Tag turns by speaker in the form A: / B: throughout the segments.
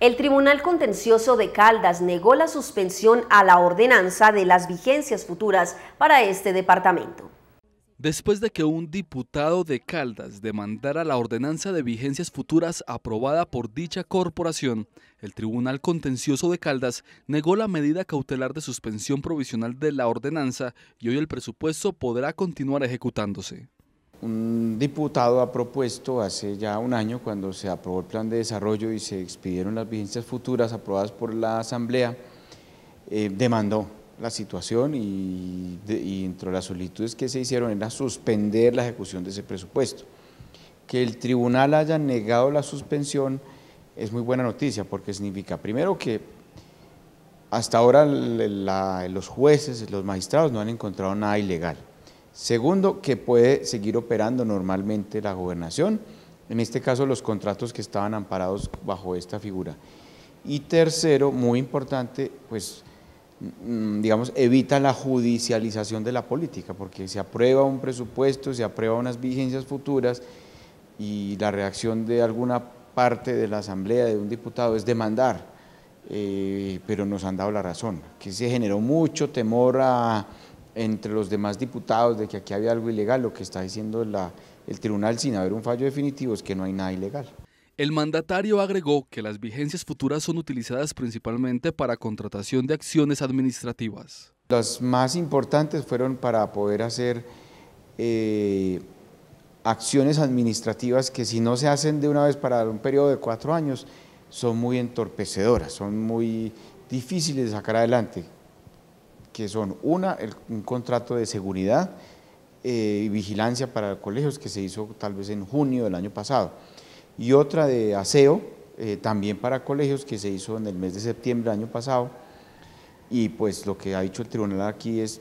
A: El Tribunal Contencioso de Caldas negó la suspensión a la ordenanza de las vigencias futuras para este departamento. Después de que un diputado de Caldas demandara la ordenanza de vigencias futuras aprobada por dicha corporación, el Tribunal Contencioso de Caldas negó la medida cautelar de suspensión provisional de la ordenanza y hoy el presupuesto podrá continuar ejecutándose
B: un diputado ha propuesto hace ya un año, cuando se aprobó el plan de desarrollo y se expidieron las vigencias futuras aprobadas por la Asamblea, eh, demandó la situación y, entre las solicitudes que se hicieron era suspender la ejecución de ese presupuesto. Que el tribunal haya negado la suspensión es muy buena noticia porque significa primero que hasta ahora los jueces, los magistrados no han encontrado nada ilegal. Segundo, que puede seguir operando normalmente la gobernación, en este caso los contratos que estaban amparados bajo esta figura. Y tercero, muy importante, pues mm, digamos, evita la judicialización de la política, porque se aprueba un presupuesto, se aprueba unas vigencias futuras y la reacción de alguna parte de la asamblea, de un diputado, es demandar, eh, pero nos han dado la razón, que se generó mucho temor a entre los demás diputados de que aquí había algo ilegal, lo que está diciendo el tribunal sin haber un fallo definitivo es que no hay nada ilegal.
A: El mandatario agregó que las vigencias futuras son utilizadas principalmente para contratación de acciones administrativas.
B: Las más importantes fueron para poder hacer eh, acciones administrativas que si no se hacen de una vez para un periodo de cuatro años, son muy entorpecedoras, son muy difíciles de sacar adelante que son una, un contrato de seguridad eh, y vigilancia para colegios que se hizo tal vez en junio del año pasado, y otra de aseo eh, también para colegios que se hizo en el mes de septiembre del año pasado, y pues lo que ha dicho el tribunal aquí es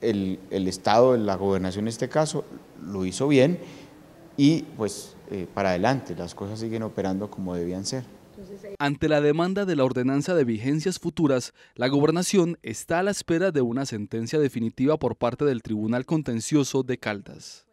B: el, el Estado, la gobernación en este caso, lo hizo bien y pues eh, para adelante las cosas siguen operando como debían ser.
A: Ante la demanda de la ordenanza de vigencias futuras, la gobernación está a la espera de una sentencia definitiva por parte del Tribunal Contencioso de Caldas.